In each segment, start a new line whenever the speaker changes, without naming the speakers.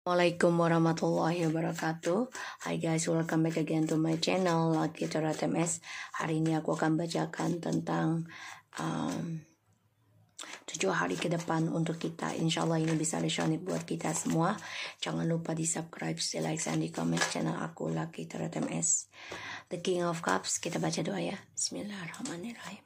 Assalamualaikum warahmatullahi wabarakatuh Hai guys, welcome back again to my channel Lucky Tarot MS Hari ini aku akan bacakan tentang um, 7 hari ke depan untuk kita Insya Allah ini bisa resonate buat kita semua Jangan lupa di subscribe, di like, dan di comment channel aku Lucky Tarot MS The King of Cups, kita baca doa ya Bismillahirrahmanirrahim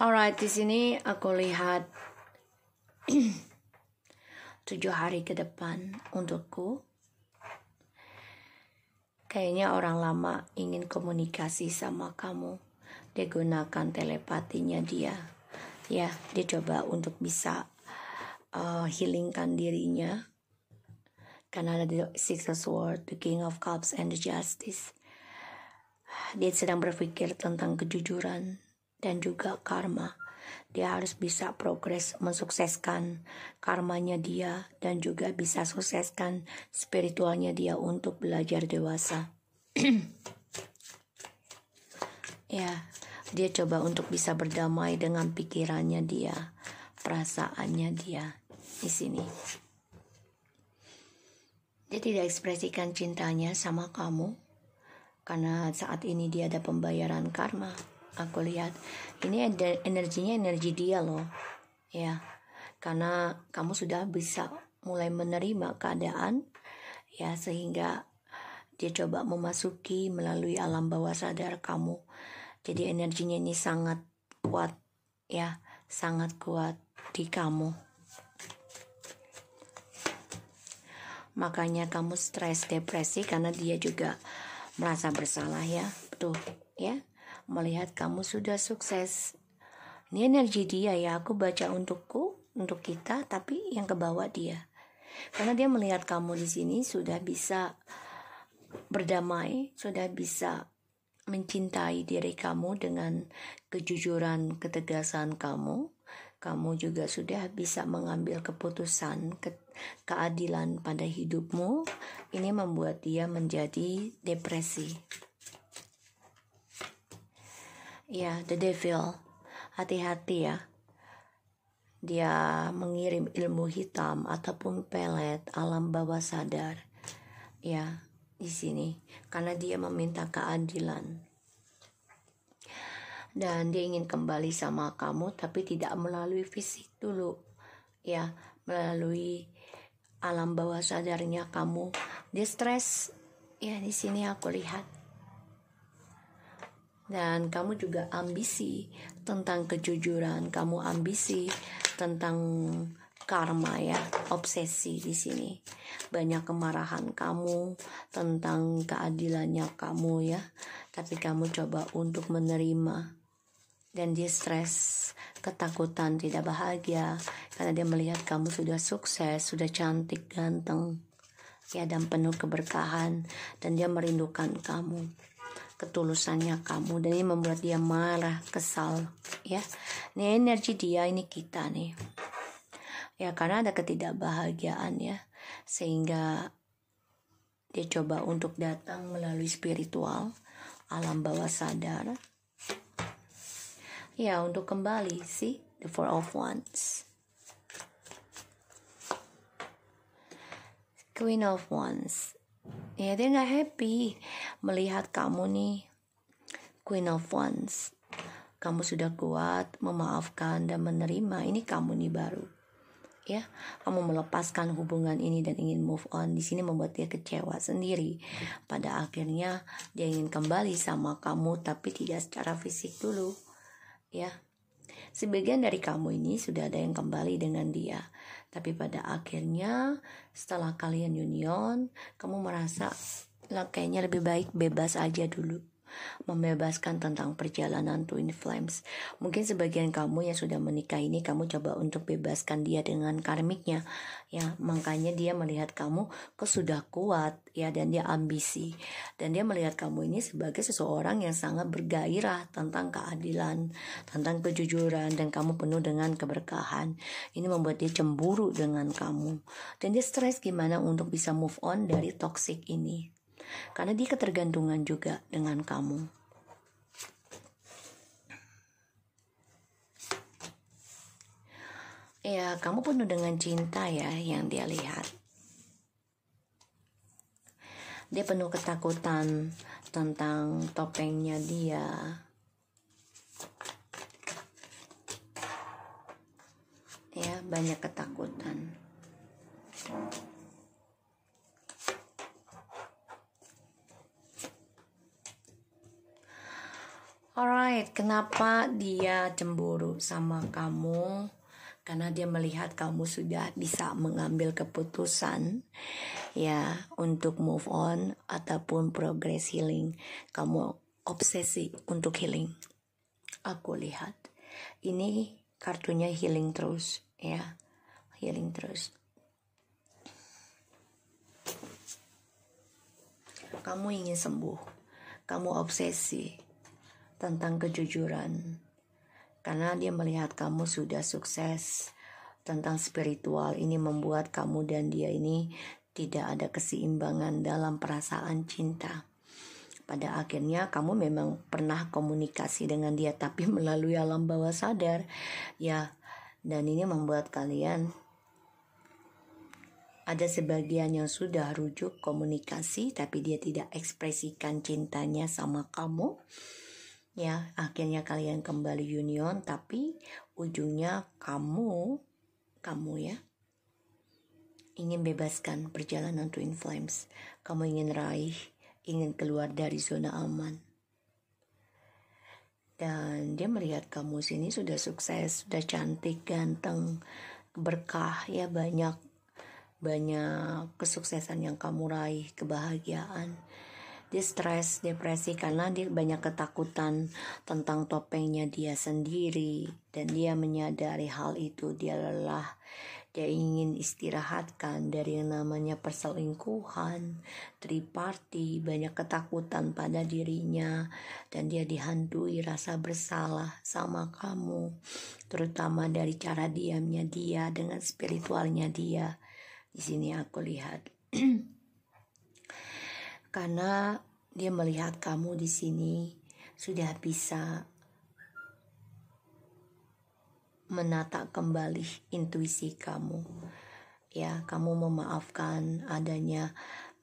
Alright, di sini aku lihat tujuh hari ke depan untukku. Kayaknya orang lama ingin komunikasi sama kamu. Dia gunakan telepatinya dia. Ya, dia coba untuk bisa uh, healingkan dirinya. Karena ada the Six of Swords, the King of Cups, and the Justice. Dia sedang berpikir tentang kejujuran dan juga karma. Dia harus bisa progres mensukseskan karmanya dia dan juga bisa sukseskan spiritualnya dia untuk belajar dewasa. ya, dia coba untuk bisa berdamai dengan pikirannya dia, perasaannya dia di sini. Dia tidak ekspresikan cintanya sama kamu karena saat ini dia ada pembayaran karma aku lihat ini energinya energi dia loh ya karena kamu sudah bisa mulai menerima keadaan ya sehingga dia coba memasuki melalui alam bawah sadar kamu jadi energinya ini sangat kuat ya sangat kuat di kamu makanya kamu stres depresi karena dia juga merasa bersalah ya betul ya melihat kamu sudah sukses. Ini energi dia ya, aku baca untukku, untuk kita, tapi yang ke bawah dia. Karena dia melihat kamu di sini sudah bisa berdamai, sudah bisa mencintai diri kamu dengan kejujuran, ketegasan kamu. Kamu juga sudah bisa mengambil keputusan, ke keadilan pada hidupmu. Ini membuat dia menjadi depresi ya the devil hati-hati ya dia mengirim ilmu hitam ataupun pelet alam bawah sadar ya di sini karena dia meminta keadilan dan dia ingin kembali sama kamu tapi tidak melalui fisik dulu ya melalui alam bawah sadarnya kamu dia stres ya di sini aku lihat dan kamu juga ambisi tentang kejujuran, kamu ambisi tentang karma ya, obsesi di sini. Banyak kemarahan kamu tentang keadilannya kamu ya, tapi kamu coba untuk menerima. Dan dia stres, ketakutan, tidak bahagia karena dia melihat kamu sudah sukses, sudah cantik, ganteng ya dan penuh keberkahan dan dia merindukan kamu ketulusannya kamu dan ini membuat dia marah kesal ya ini energi dia ini kita nih ya karena ada ketidakbahagiaan ya sehingga dia coba untuk datang melalui spiritual alam bawah sadar ya untuk kembali sih the four of wands queen of wands ya dia nggak happy melihat kamu nih Queen of Wands kamu sudah kuat memaafkan dan menerima ini kamu nih baru ya kamu melepaskan hubungan ini dan ingin move on di sini membuat dia kecewa sendiri pada akhirnya dia ingin kembali sama kamu tapi tidak secara fisik dulu ya sebagian dari kamu ini sudah ada yang kembali dengan dia tapi pada akhirnya setelah kalian union, kamu merasa lah kayaknya lebih baik bebas aja dulu membebaskan tentang perjalanan Twin Flames. Mungkin sebagian kamu yang sudah menikah ini kamu coba untuk bebaskan dia dengan karmiknya ya. Makanya dia melihat kamu ke sudah kuat ya dan dia ambisi dan dia melihat kamu ini sebagai seseorang yang sangat bergairah tentang keadilan, tentang kejujuran dan kamu penuh dengan keberkahan. Ini membuat dia cemburu dengan kamu dan dia stres gimana untuk bisa move on dari toxic ini karena dia ketergantungan juga dengan kamu. Ya, kamu penuh dengan cinta ya yang dia lihat. Dia penuh ketakutan tentang topengnya dia. Ya, banyak ketakutan. right, kenapa dia cemburu sama kamu? Karena dia melihat kamu sudah bisa mengambil keputusan ya untuk move on ataupun progress healing. Kamu obsesi untuk healing. Aku lihat ini kartunya healing terus ya. Healing terus. Kamu ingin sembuh. Kamu obsesi tentang kejujuran, karena dia melihat kamu sudah sukses tentang spiritual ini membuat kamu dan dia ini tidak ada keseimbangan dalam perasaan cinta. Pada akhirnya kamu memang pernah komunikasi dengan dia tapi melalui alam bawah sadar. Ya, dan ini membuat kalian ada sebagian yang sudah rujuk komunikasi tapi dia tidak ekspresikan cintanya sama kamu ya akhirnya kalian kembali union tapi ujungnya kamu kamu ya ingin bebaskan perjalanan twin flames kamu ingin raih ingin keluar dari zona aman dan dia melihat kamu sini sudah sukses sudah cantik ganteng berkah ya banyak banyak kesuksesan yang kamu raih kebahagiaan dia stres depresi karena dia banyak ketakutan tentang topengnya dia sendiri dan dia menyadari hal itu dia lelah dia ingin istirahatkan dari yang namanya perselingkuhan, triparti, banyak ketakutan pada dirinya, dan dia dihantui rasa bersalah sama kamu, terutama dari cara diamnya dia dengan spiritualnya dia. Di sini aku lihat. karena dia melihat kamu di sini sudah bisa menata kembali intuisi kamu. Ya, kamu memaafkan adanya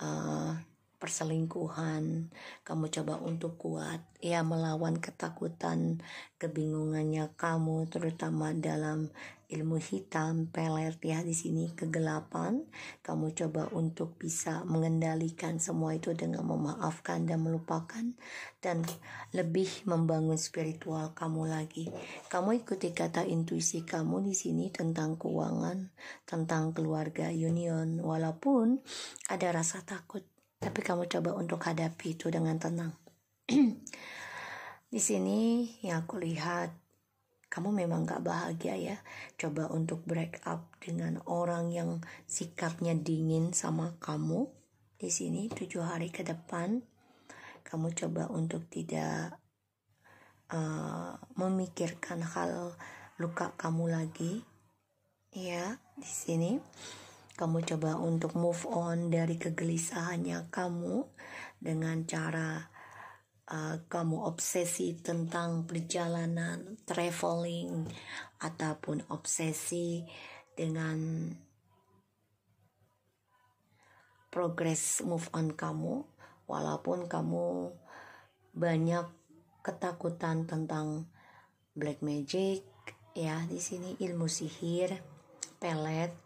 uh, perselingkuhan, kamu coba untuk kuat, ya melawan ketakutan, kebingungannya kamu terutama dalam ilmu hitam, pelet ya di sini kegelapan. Kamu coba untuk bisa mengendalikan semua itu dengan memaafkan dan melupakan dan lebih membangun spiritual kamu lagi. Kamu ikuti kata intuisi kamu di sini tentang keuangan, tentang keluarga, union, walaupun ada rasa takut, tapi kamu coba untuk hadapi itu dengan tenang. di sini yang aku lihat kamu memang gak bahagia ya coba untuk break up dengan orang yang sikapnya dingin sama kamu di sini tujuh hari ke depan kamu coba untuk tidak uh, memikirkan hal luka kamu lagi ya di sini kamu coba untuk move on dari kegelisahannya kamu dengan cara Eh, kamu obsesi tentang perjalanan, traveling, ataupun obsesi dengan progress move on kamu, walaupun kamu banyak ketakutan tentang black magic, ya di sini ilmu sihir, pelet,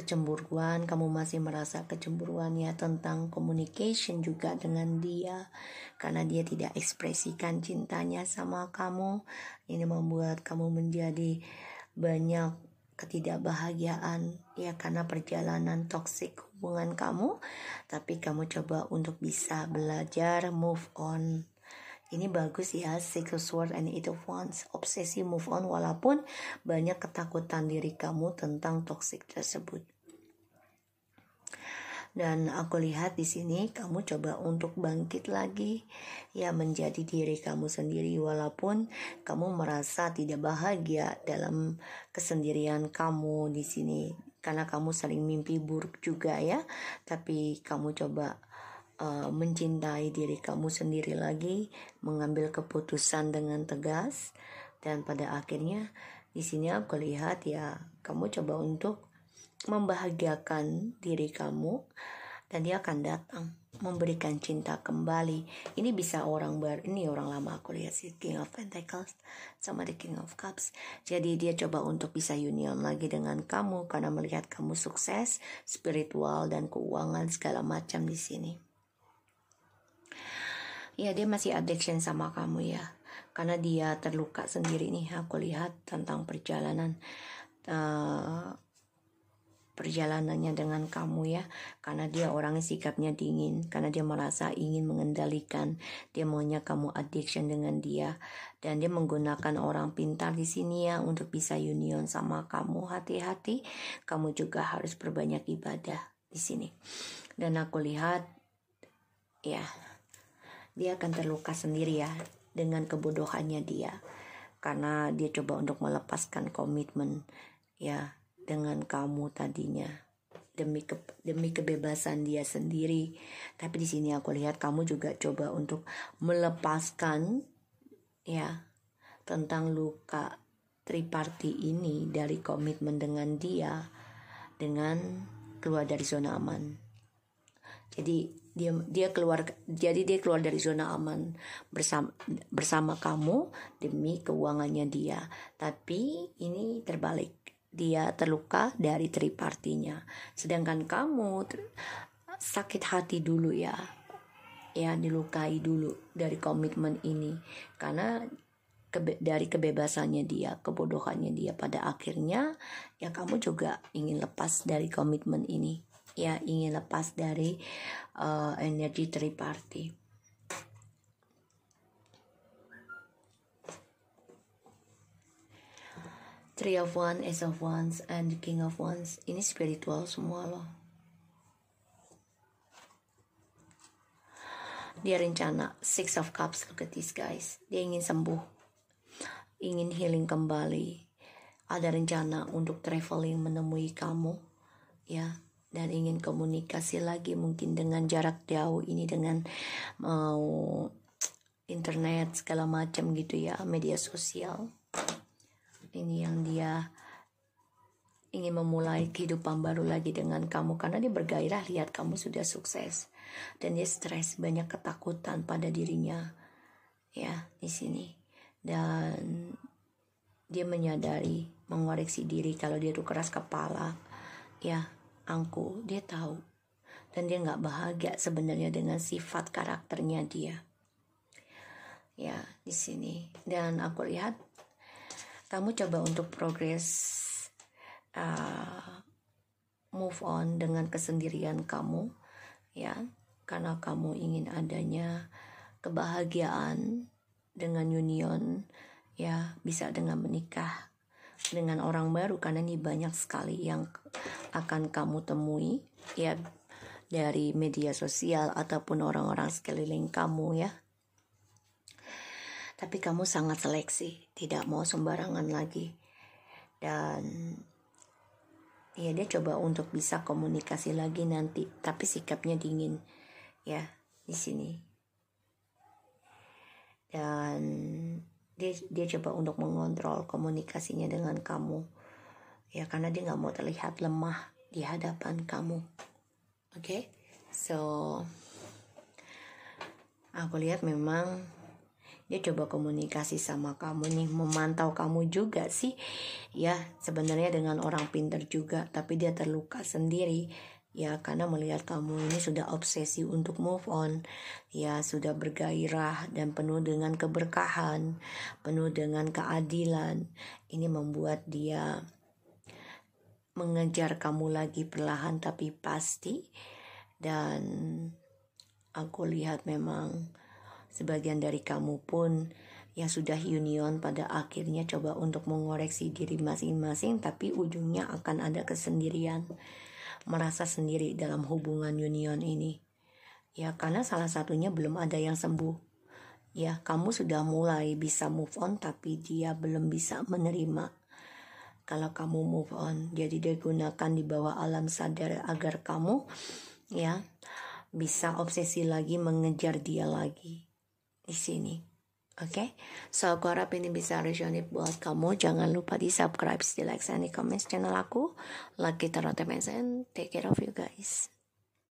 kecemburuan, kamu masih merasa kecemburuan ya tentang communication juga dengan dia karena dia tidak ekspresikan cintanya sama kamu. Ini membuat kamu menjadi banyak ketidakbahagiaan ya karena perjalanan toksik hubungan kamu, tapi kamu coba untuk bisa belajar move on ini bagus ya of Sword and Eight of Wands obsesi move on walaupun banyak ketakutan diri kamu tentang toxic tersebut dan aku lihat di sini kamu coba untuk bangkit lagi ya menjadi diri kamu sendiri walaupun kamu merasa tidak bahagia dalam kesendirian kamu di sini karena kamu sering mimpi buruk juga ya tapi kamu coba uh, mencintai diri kamu sendiri lagi, mengambil keputusan dengan tegas, dan pada akhirnya di sini aku lihat ya kamu coba untuk membahagiakan diri kamu dan dia akan datang memberikan cinta kembali. Ini bisa orang baru, ini orang lama aku lihat sih King of Pentacles sama The King of Cups. Jadi dia coba untuk bisa union lagi dengan kamu karena melihat kamu sukses, spiritual dan keuangan segala macam di sini iya dia masih addiction sama kamu ya karena dia terluka sendiri nih aku lihat tentang perjalanan uh, perjalanannya dengan kamu ya karena dia orangnya sikapnya dingin karena dia merasa ingin mengendalikan dia maunya kamu addiction dengan dia dan dia menggunakan orang pintar di sini ya untuk bisa union sama kamu hati-hati kamu juga harus berbanyak ibadah di sini dan aku lihat ya dia akan terluka sendiri ya dengan kebodohannya dia karena dia coba untuk melepaskan komitmen ya dengan kamu tadinya demi ke, demi kebebasan dia sendiri tapi di sini aku lihat kamu juga coba untuk melepaskan ya tentang luka triparti ini dari komitmen dengan dia dengan keluar dari zona aman jadi dia dia keluar jadi dia keluar dari zona aman bersama bersama kamu demi keuangannya dia tapi ini terbalik dia terluka dari tripartinya sedangkan kamu sakit hati dulu ya ya dilukai dulu dari komitmen ini karena kebe dari kebebasannya dia kebodohannya dia pada akhirnya ya kamu juga ingin lepas dari komitmen ini ya ingin lepas dari uh, energi triparty. Three of One, Ace of ones and the King of ones Ini spiritual semua loh. Dia rencana Six of Cups, look at this guys. Dia ingin sembuh, ingin healing kembali. Ada rencana untuk traveling menemui kamu, ya dan ingin komunikasi lagi mungkin dengan jarak jauh ini dengan mau internet segala macam gitu ya media sosial ini yang dia ingin memulai kehidupan baru lagi dengan kamu karena dia bergairah lihat kamu sudah sukses dan dia stres banyak ketakutan pada dirinya ya di sini dan dia menyadari mengoreksi diri kalau dia tuh keras kepala ya angkuh, dia tahu. Dan dia nggak bahagia sebenarnya dengan sifat karakternya dia. Ya, di sini. Dan aku lihat kamu coba untuk progres uh, move on dengan kesendirian kamu, ya, karena kamu ingin adanya kebahagiaan dengan union, ya, bisa dengan menikah dengan orang baru karena ini banyak sekali yang akan kamu temui ya dari media sosial ataupun orang-orang sekeliling kamu ya. Tapi kamu sangat seleksi, tidak mau sembarangan lagi. Dan ya dia coba untuk bisa komunikasi lagi nanti, tapi sikapnya dingin ya di sini. Dan dia dia coba untuk mengontrol komunikasinya dengan kamu ya karena dia nggak mau terlihat lemah di hadapan kamu oke okay? so aku lihat memang dia coba komunikasi sama kamu nih memantau kamu juga sih ya sebenarnya dengan orang pinter juga tapi dia terluka sendiri ya karena melihat kamu ini sudah obsesi untuk move on ya sudah bergairah dan penuh dengan keberkahan penuh dengan keadilan ini membuat dia mengejar kamu lagi perlahan tapi pasti dan aku lihat memang sebagian dari kamu pun yang sudah union pada akhirnya coba untuk mengoreksi diri masing-masing tapi ujungnya akan ada kesendirian merasa sendiri dalam hubungan union ini. Ya, karena salah satunya belum ada yang sembuh. Ya, kamu sudah mulai bisa move on tapi dia belum bisa menerima. Kalau kamu move on, jadi dia gunakan di bawah alam sadar agar kamu ya bisa obsesi lagi mengejar dia lagi di sini. Oke, okay? so aku harap ini bisa resonate buat kamu. Jangan lupa di subscribe, di like, dan di comment channel aku. Lagi terutama, Take care of you guys.